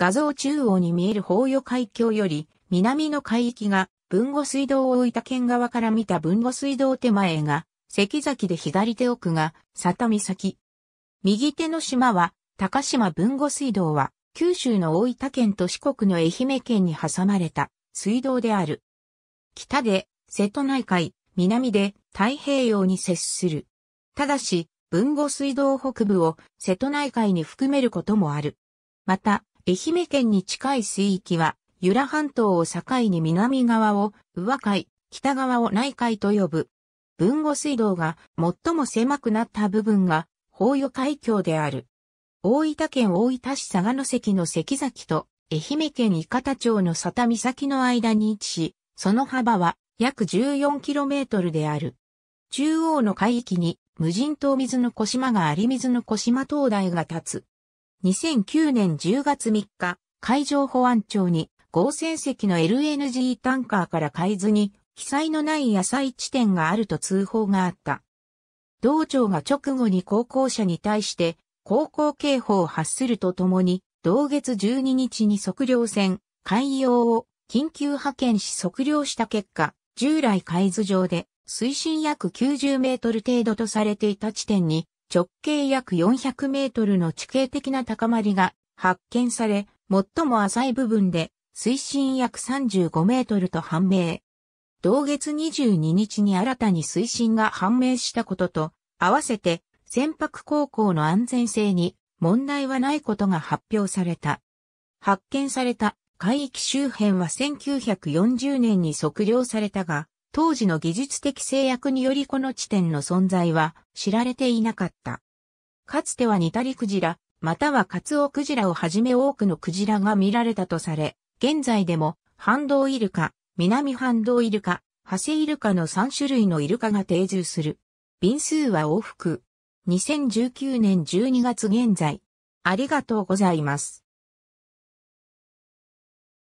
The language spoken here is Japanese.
画像中央に見える法与海峡より、南の海域が、豊後水道を大分県側から見た豊後水道手前が、関崎で左手奥が、佐田岬。右手の島は、高島豊後水道は、九州の大分県と四国の愛媛県に挟まれた水道である。北で瀬戸内海、南で太平洋に接する。ただし、豊後水道北部を瀬戸内海に含めることもある。また、愛媛県に近い水域は、由良半島を境に南側を宇和海、北側を内海と呼ぶ。文後水道が最も狭くなった部分が、法与海峡である。大分県大分市佐賀の関の関崎と、愛媛県伊方町の佐田岬の間に位置し、その幅は約 14km である。中央の海域に無人島水の小島があり水の小島灯台が立つ。2009年10月3日、海上保安庁に合成石の LNG タンカーから海図に記載のない野菜地点があると通報があった。道庁が直後に高校者に対して高校警報を発するとともに、同月12日に測量船、海洋を緊急派遣し測量した結果、従来海図上で水深約90メートル程度とされていた地点に直径約400メートルの地形的な高まりが発見され、最も浅い部分で水深約35メートルと判明。同月22日に新たに水深が判明したことと、合わせて船舶航行の安全性に問題はないことが発表された。発見された海域周辺は1940年に測量されたが、当時の技術的制約によりこの地点の存在は知られていなかった。かつてはニタリクジラ、またはカツオクジラをはじめ多くのクジラが見られたとされ、現在でも、ハンドウイルカ、南ハンドウイルカ、ハセイルカの3種類のイルカが定住する。便数は往復。2019年12月現在。ありがとうございます。